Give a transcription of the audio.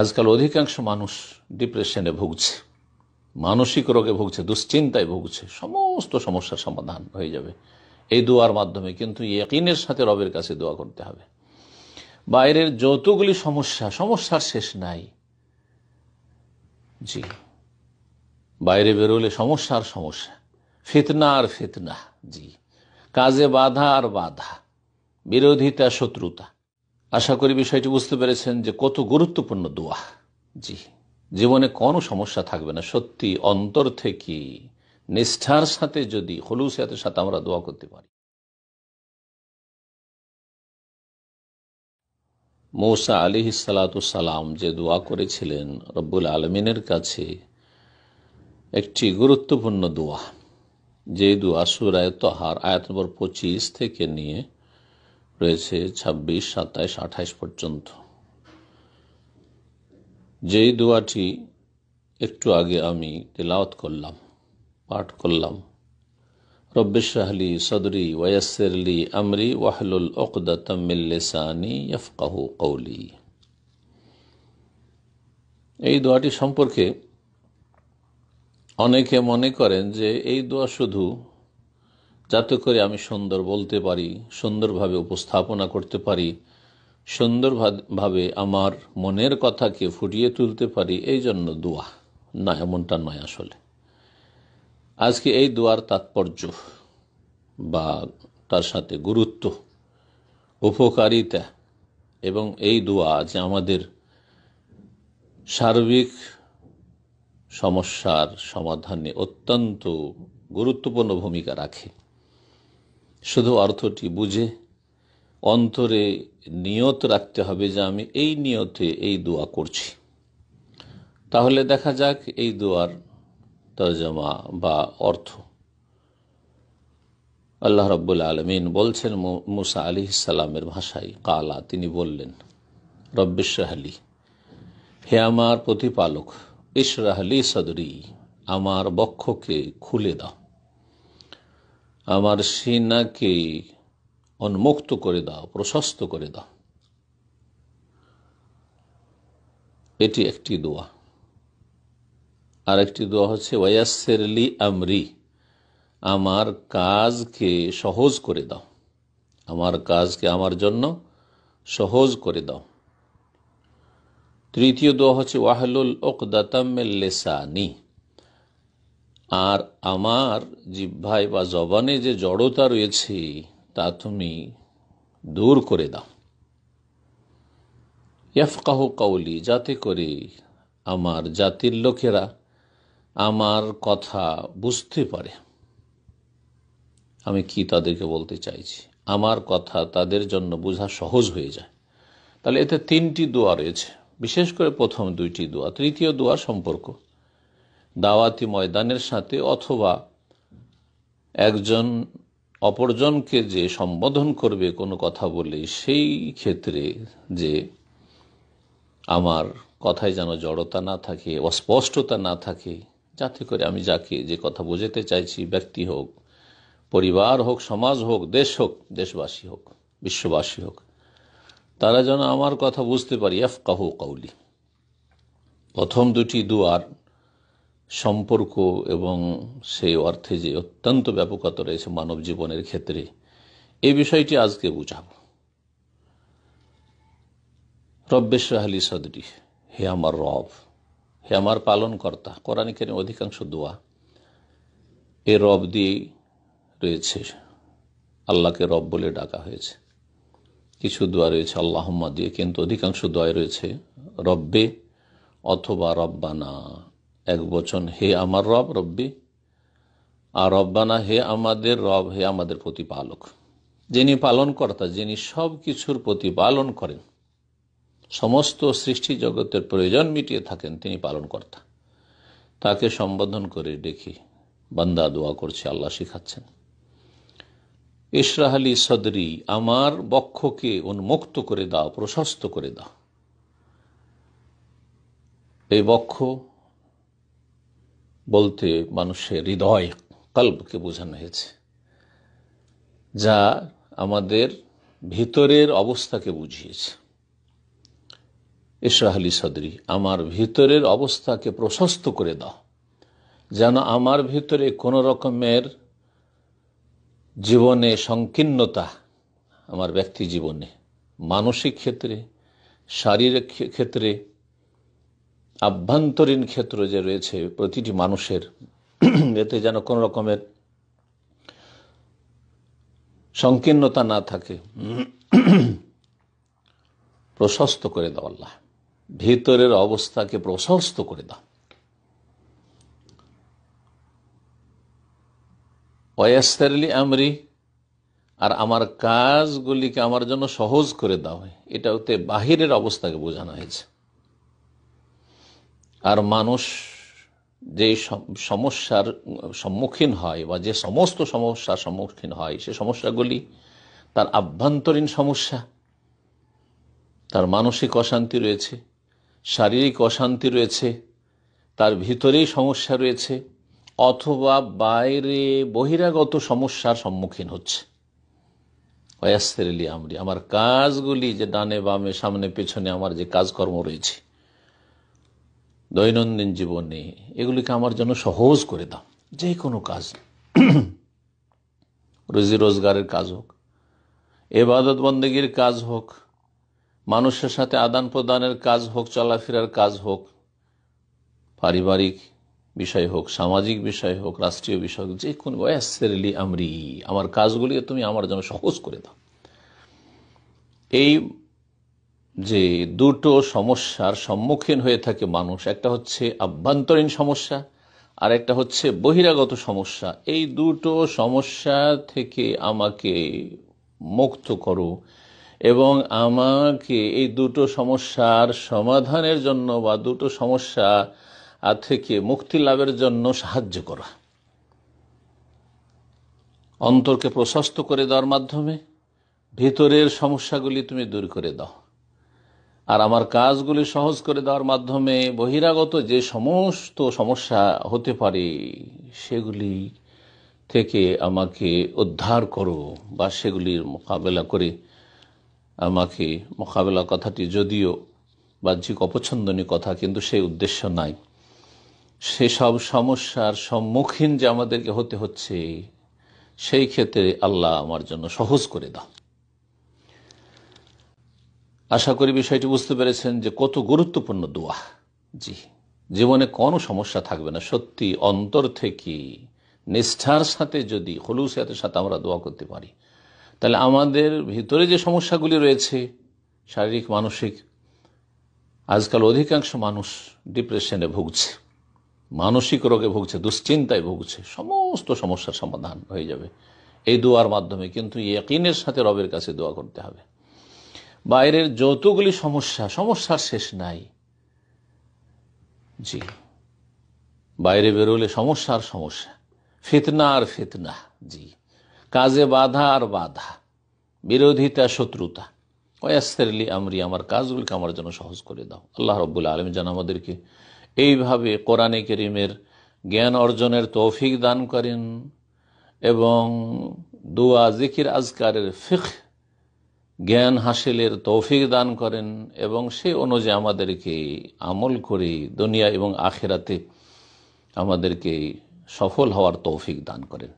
আজকাল অধিকাংশ মানুষ ডিপ্রেশনে ভুগছে মানসিক রোগে ভুগছে দুশ্চিন্তায় ভুগছে সমস্ত সমস্যার সমাধান হয়ে যাবে এই দোয়ার মাধ্যমে কিন্তু ইয়কিনের সাথে রবের কাছে দোয়া করতে হবে বাইরের যতগুলি সমস্যা সমস্যার শেষ নাই জি বাইরে বেরোলে সমস্যার সমস্যা ফিতনা আর ফিতনা জি কাজে বাধা আর বাধা বিরোধিতা শত্রুতা আশা করি বিষয়টি বুঝতে পেরেছেন যে কত গুরুত্বপূর্ণ দোয়া জি জীবনে কোনো সমস্যা থাকবে না সত্যি অন্তর থেকে নিষ্ঠার সাথে যদি হলুসিয়াতের সাথে আমরা দোয়া করতে পারি মৌসা আলী সালাম যে দোয়া করেছিলেন রব্বুল আলমিনের কাছে একটি গুরুত্বপূর্ণ দোয়া যে দোয়া সুরায় তহার আয়াত নম্বর পঁচিশ থেকে নিয়ে রয়েছে ২৬ সাতাইশ আঠাইশ পর্যন্ত যেই দোয়াটি একটু আগে আমি তেলাওত করলাম পাঠ করলাম রব্বেশাহলি সদরি ওয়াসেরলি আমরি ওয়াহলুল ওকদাতামিল্লিসানি ইয়ফকাহু কৌলি এই দোয়াটি সম্পর্কে অনেকে মনে করেন যে এই দোয়া শুধু যাতে করে আমি সুন্দর বলতে পারি সুন্দরভাবে উপস্থাপনা করতে পারি সুন্দরভাবে আমার মনের কথাকে ফুটিয়ে তুলতে পারি এই জন্য দোয়া না এমনটা নয় আসলে আজকে এই দোয়ার তাৎপর্য বা তার সাথে গুরুত্ব উপকারিতা এবং এই দোয়া যে আমাদের সার্বিক সমস্যার সমাধানে অত্যন্ত গুরুত্বপূর্ণ ভূমিকা রাখে শুধু অর্থটি বুঝে অন্তরে নিয়ত রাখতে হবে যে আমি এই নিয়তে এই দোয়া করছি তাহলে দেখা যাক এই দোয়ার তর্জমা বা অর্থ আল্লাহ রব্বুল আলমিন বলছেন মুসা আলি সালামের ভাষায় কালা তিনি বললেন রব্বেশাহলি হে আমার প্রতিপালক ইসরাহলি সদরি আমার বক্ষকে খুলে দাও আমার সিনাকে উন্মুক্ত করে দাও প্রশস্ত করে দাও এটি একটি দোয়া আর একটি দোয়া হচ্ছে ওয়াসেরলি আমরি আমার কাজকে সহজ করে দাও আমার কাজকে আমার জন্য সহজ করে দাও তৃতীয় দোয়া হচ্ছে ওয়াহলুল ওকদাতাম লেসানি আর আমার জিহ্বায় বা জবানে যে জড়তা রয়েছে তা তুমি দূর করে দাও ইয়াফকাহ কাউলি যাতে করে আমার জাতির লোকেরা আমার কথা বুঝতে পারে আমি কি তাদেরকে বলতে চাইছি আমার কথা তাদের জন্য বোঝা সহজ হয়ে যায় তাহলে এতে তিনটি দোয়া রয়েছে বিশেষ করে প্রথম দুইটি দোয়া তৃতীয় দোয়া সম্পর্ক দাওয়াতি ময়দানের সাথে অথবা একজন অপরজনকে যে সম্বোধন করবে কোনো কথা বলে সেই ক্ষেত্রে যে আমার কথায় যেন জড়তা না থাকে অস্পষ্টতা না থাকে যাতে করে আমি যাকে যে কথা বোঝাতে চাইছি ব্যক্তি হোক পরিবার হোক সমাজ হোক দেশ হোক দেশবাসী হোক বিশ্ববাসী হোক তারা যেন আমার কথা বুঝতে পারি এফ কাহু কাউলি প্রথম দুটি দুয়ার সম্পর্ক এবং সেই অর্থে যে অত্যন্ত ব্যাপকতা রয়েছে মানব জীবনের ক্ষেত্রে এই বিষয়টি আজকে বুঝাব রব্বেশাহলি সদরি হে আমার রব হে আমার পালনকর্তা কর্তা কেন অধিকাংশ দোয়া এ রব দিয়েই রয়েছে আল্লাহকে রব বলে ডাকা হয়েছে কিছু দোয়া রয়েছে আল্লাহম্মা দিয়ে কিন্তু অধিকাংশ দোয়া রয়েছে রব্বে অথবা রব্বানা এক বচন হে আমার রব রব্বি আর রব্বানা হে আমাদের রব হে আমাদের প্রতিপালক যিনি পালনকর্তা যিনি সব কিছুর প্রতিপালন করেন সমস্ত সৃষ্টি জগতের প্রয়োজন মিটিয়ে থাকেন তিনি পালনকর্তা তাকে সম্বোধন করে দেখি বান্দা দোয়া করছে আল্লাহ শিখাচ্ছেন ইসরাহালি সদরি আমার বক্ষকে উন্মুক্ত করে দাও প্রশস্ত করে দাও এই বক্ষ বলতে মানুষের হৃদয় কল্পকে বোঝানো হয়েছে যা আমাদের ভিতরের অবস্থাকে বুঝিয়েছে ইশরাহলি সদরি আমার ভিতরের অবস্থাকে প্রশস্ত করে দাও যেন আমার ভিতরে কোনো রকমের জীবনে সংকীর্ণতা আমার ব্যক্তি জীবনে মানসিক ক্ষেত্রে শারীরিক ক্ষেত্রে আভ্যন্তরীণ ক্ষেত্র যে রয়েছে প্রতিটি মানুষের এতে যেন কোনো রকমের সংকীর্ণতা না থাকে প্রশস্ত করে দাও আল্লাহ ভেতরের অবস্থাকে প্রশস্ত করে দাও অয়াস্তারলি আমরি আর আমার কাজগুলিকে আমার জন্য সহজ করে দাও ওতে বাহিরের অবস্থাকে বোঝানো হয়েছে আর মানুষ যে সমস্যার সম্মুখীন হয় বা যে সমস্ত সমস্যার সম্মুখীন হয় সে সমস্যাগুলি তার আভ্যন্তরীণ সমস্যা তার মানসিক অশান্তি রয়েছে শারীরিক অশান্তি রয়েছে তার ভিতরেই সমস্যা রয়েছে অথবা বাইরে বহিরাগত সমস্যার সম্মুখীন হচ্ছে অয়াস্তেরলি আমরি আমার কাজগুলি যে ডানে বামে সামনে পেছনে আমার যে কাজকর্ম রয়েছে দৈনন্দিন জীবনে এগুলিকে আমার জন্য সহজ করে দাও যে কোনো কাজ রুজি রোজগারের কাজ হোক এবাদত বন্দীগীর কাজ হোক মানুষের সাথে আদান প্রদানের কাজ হোক চলাফেরার কাজ হোক পারিবারিক বিষয় হোক সামাজিক বিষয় হোক রাষ্ট্রীয় বিষয় হোক যে কোনো ওয়াসেরলি আমরি আমার কাজগুলিকে তুমি আমার জন্য সহজ করে দাও এই যে দুটো সমস্যার সম্মুখীন হয়ে থাকে মানুষ একটা হচ্ছে আভ্যন্তরীণ সমস্যা আর একটা হচ্ছে বহিরাগত সমস্যা এই দুটো সমস্যা থেকে আমাকে মুক্ত করো এবং আমাকে এই দুটো সমস্যার সমাধানের জন্য বা দুটো সমস্যা থেকে মুক্তি লাভের জন্য সাহায্য করা অন্তরকে প্রশস্ত করে দেওয়ার মাধ্যমে ভিতরের সমস্যাগুলি তুমি দূর করে দাও আর আমার কাজগুলি সহজ করে দেওয়ার মাধ্যমে বহিরাগত যে সমস্ত সমস্যা হতে পারে সেগুলি থেকে আমাকে উদ্ধার করো বা সেগুলির মোকাবেলা করে আমাকে মোকাবেলা কথাটি যদিও বাহ্যিক অপছন্দনীয় কথা কিন্তু সেই উদ্দেশ্য নাই সেসব সমস্যার সম্মুখীন যে আমাদেরকে হতে হচ্ছে সেই ক্ষেত্রে আল্লাহ আমার জন্য সহজ করে দাও আশা করি বিষয়টি বুঝতে পেরেছেন যে কত গুরুত্বপূর্ণ দোয়া জি জীবনে কোনো সমস্যা থাকবে না সত্যি অন্তর থেকে নিষ্ঠার সাথে যদি হলুসিয়াতের সাথে আমরা দোয়া করতে পারি তাহলে আমাদের ভিতরে যে সমস্যাগুলি রয়েছে শারীরিক মানসিক আজকাল অধিকাংশ মানুষ ডিপ্রেশনে ভুগছে মানসিক রোগে ভুগছে দুশ্চিন্তায় ভুগছে সমস্ত সমস্যার সমাধান হয়ে যাবে এই দোয়ার মাধ্যমে কিন্তু একিনের সাথে রবের কাছে দোয়া করতে হবে বাইরের যৌতুকগুলি সমস্যা সমস্যার শেষ নাই জি বাইরে বেরোলে সমস্যার সমস্যা ফিতনা আর ফিতনা জি কাজে বাধা আর বাধা বিরোধিতা শত্রুতা ওয়াস্তারলি আমরি আমার কাজগুলিকে আমার জন্য সহজ করে দাও আল্লাহ রব্বুল আলম যেন আমাদেরকে এইভাবে কোরআনে করিমের জ্ঞান অর্জনের তৌফিক দান করেন এবং দোয়া জিকির আজকারের ফিখ জ্ঞান হাসিলের তৌফিক দান করেন এবং সে অনুযায়ী আমাদেরকে আমল করে দুনিয়া এবং আখেরাতে আমাদেরকে সফল হওয়ার তৌফিক দান করেন